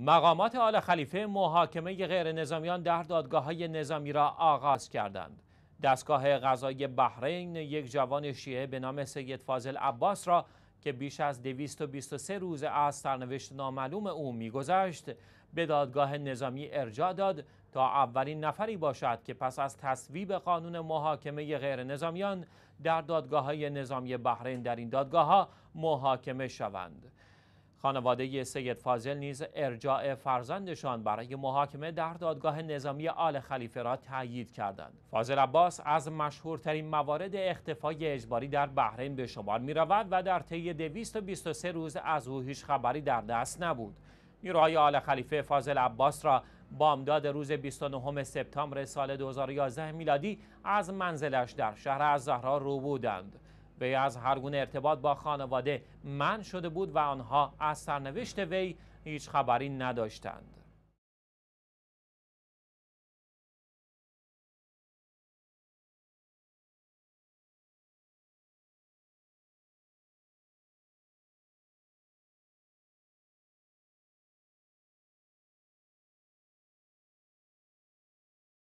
مقامات آل خلیفه محاکمه غیر نظامیان در دادگاه های نظامی را آغاز کردند. دستگاه غذای بحرین یک جوان شیعه به نام سید فاضل عباس را که بیش از 223 روز از سرنوشت نامعلوم او میگذشت به دادگاه نظامی ارجاع داد تا اولین نفری باشد که پس از تصویب قانون محاکمه غیر نظامیان در دادگاه های نظامی بحرین در این دادگاه ها محاکمه شوند. خانواده سید فاضل نیز ارجاع فرزندشان برای محاکمه در دادگاه نظامی آل خلیفه را تأیید کردند. فاضل عباس از مشهورترین موارد اختفای اجباری در بحرین به شمار می رود و در طی 223 روز از او هیچ خبری در دست نبود. نیروهای آل خلیفه فاضل عباس را بامداد روز 29 سپتامبر سال 2011 میلادی از منزلش در شهر از زهرا رو بودند. وی از گونه ارتباط با خانواده من شده بود و آنها از سرنوشت وی هیچ خبری نداشتند